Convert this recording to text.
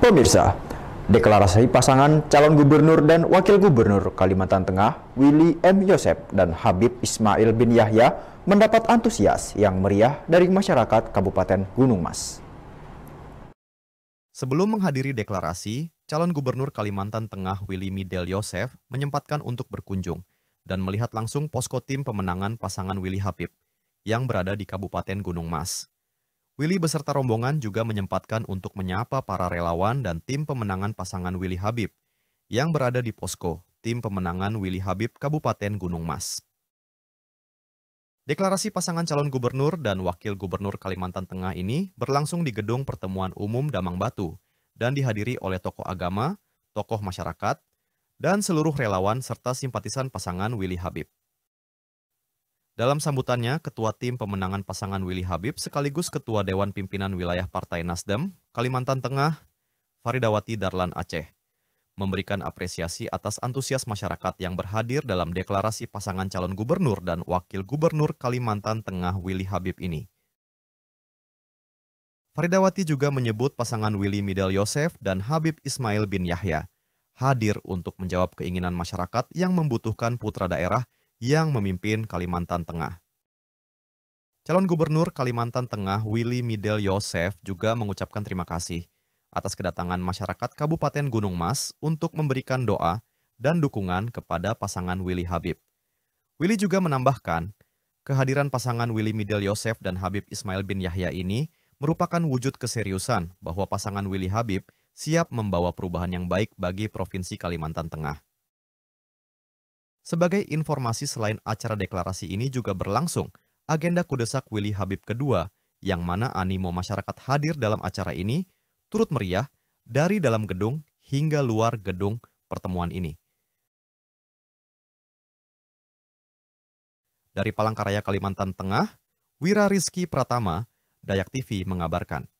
Pemirsa, deklarasi pasangan calon gubernur dan wakil gubernur Kalimantan Tengah, Willy M. Yosep dan Habib Ismail bin Yahya mendapat antusias yang meriah dari masyarakat Kabupaten Gunung Mas. Sebelum menghadiri deklarasi, calon gubernur Kalimantan Tengah Willy Midel Yosef menyempatkan untuk berkunjung dan melihat langsung posko tim pemenangan pasangan Willy Habib yang berada di Kabupaten Gunung Mas. Willy beserta rombongan juga menyempatkan untuk menyapa para relawan dan tim pemenangan pasangan Willy Habib yang berada di posko tim pemenangan Willy Habib Kabupaten Gunung Mas. Deklarasi pasangan calon gubernur dan wakil gubernur Kalimantan Tengah ini berlangsung di Gedung Pertemuan Umum Damang Batu dan dihadiri oleh tokoh agama, tokoh masyarakat, dan seluruh relawan serta simpatisan pasangan Willy Habib. Dalam sambutannya, Ketua Tim Pemenangan Pasangan Willy Habib sekaligus Ketua Dewan Pimpinan Wilayah Partai Nasdem, Kalimantan Tengah, Faridawati Darlan Aceh, memberikan apresiasi atas antusias masyarakat yang berhadir dalam deklarasi pasangan calon gubernur dan wakil gubernur Kalimantan Tengah Willy Habib ini. Faridawati juga menyebut pasangan Willy Midal Yosef dan Habib Ismail bin Yahya hadir untuk menjawab keinginan masyarakat yang membutuhkan putra daerah yang memimpin Kalimantan Tengah. Calon Gubernur Kalimantan Tengah Willy Midel Yosef juga mengucapkan terima kasih atas kedatangan masyarakat Kabupaten Gunung Mas untuk memberikan doa dan dukungan kepada pasangan Willy Habib. Willy juga menambahkan, kehadiran pasangan Willy Midel Yosef dan Habib Ismail bin Yahya ini merupakan wujud keseriusan bahwa pasangan Willy Habib siap membawa perubahan yang baik bagi Provinsi Kalimantan Tengah. Sebagai informasi selain acara deklarasi ini juga berlangsung, agenda kudesak Willy Habib kedua, yang mana animo masyarakat hadir dalam acara ini, turut meriah dari dalam gedung hingga luar gedung pertemuan ini. Dari Palangkaraya, Kalimantan Tengah, Wira Rizky Pratama, Dayak TV mengabarkan.